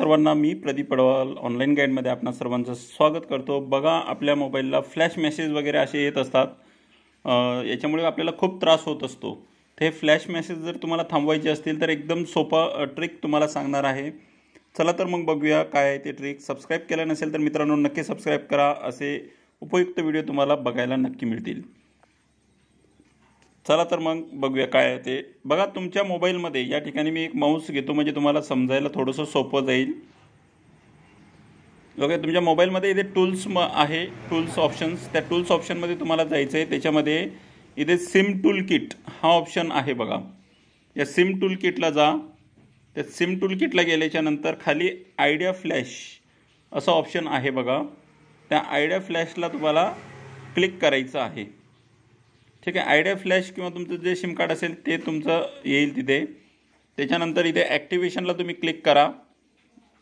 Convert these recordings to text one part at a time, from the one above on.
सर्वांना मी प्रदीप पडवाल ऑनलाईन गाईडमध्ये आपण सर्वांचं स्वागत करतो बघा आपल्या मोबाईलला फ्लॅश मेसेज वगैरे असे येत असतात याच्यामुळे आपल्याला खूप त्रास होत असतो ते फ्लॅश मेसेज जर तुम्हाला थांबवायचे असतील तर एकदम सोपा ट्रिक तुम्हाला सांगणार आहे चला तर मग बघूया काय आहे ते ट्रिक सबस्क्राईब केलं नसेल तर मित्रांनो नक्की सबस्क्राईब करा असे उपयुक्त व्हिडिओ तुम्हाला बघायला नक्की मिळतील चला तर मग बघूया काय आहे ते बघा तुमच्या मोबाईलमध्ये या ठिकाणी मी एक माऊस घेतो म्हणजे तुम्हाला समजायला थोडंसं सोपं जाईल ओके तुमच्या मोबाईलमध्ये इथे टूल्स म आहे टूल्स ऑप्शन्स त्या टूल्स ऑप्शनमध्ये तुम्हाला जायचं आहे त्याच्यामध्ये इथे सिम टूल किट हा ऑप्शन आहे बघा या सिम टूल किटला जा त्या सिम टूल किटला गेल्याच्या नंतर खाली आयडिया फ्लॅश असा ऑप्शन आहे बघा त्या आयडिया फ्लॅशला तुम्हाला क्लिक करायचं आहे ठीक आहे आयडिया फ्लॅश किंवा तुमचं जे सिम कार्ड असेल ते तुमचं येईल तिथे त्याच्यानंतर इथे ॲक्टिवेशनला तुम्ही क्लिक करा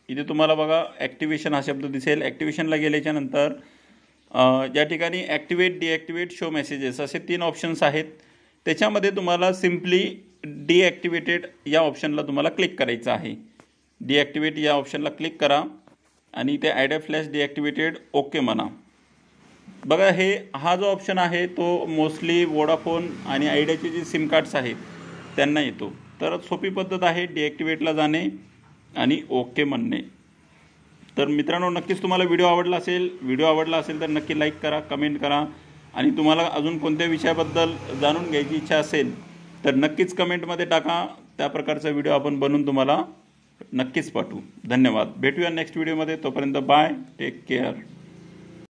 इथे तुम्हाला बघा ॲक्टिवेशन हा शब्द दिसेल ॲक्टिवेशनला गेल्याच्यानंतर ज्या ठिकाणी ॲक्टिवेट डिॲक्टिवेट शो मेसेजेस असे तीन ऑप्शन्स आहेत त्याच्यामध्ये तुम्हाला सिम्पली डिॲक्टिवेटेड या ऑप्शनला तुम्हाला क्लिक करायचं आहे डिॲक्टिवेट या ऑप्शनला क्लिक करा आणि इथे आयडिया फ्लॅश डिॲक्टिवेटेड ओके म्हणा बघा हे हा जो ऑप्शन आहे तो मोस्टली वोडाफोन आणि आयडियाचे जे सिम कार्ड्स आहेत त्यांना येतो तर सोपी पद्धत आहे डिएक्टिवेटला जाणे आणि ओके म्हणणे तर मित्रांनो नक्कीच तुम्हाला व्हिडिओ आवडला असेल व्हिडिओ आवडला असेल तर नक्की लाईक करा कमेंट करा आणि तुम्हाला अजून कोणत्या विषयाबद्दल जाणून घ्यायची इच्छा असेल तर नक्कीच कमेंटमध्ये टाका त्या प्रकारचा व्हिडिओ आपण बनवून तुम्हाला नक्कीच पाठवू धन्यवाद भेटूया नेक्स्ट व्हिडिओमध्ये तोपर्यंत बाय टेक केअर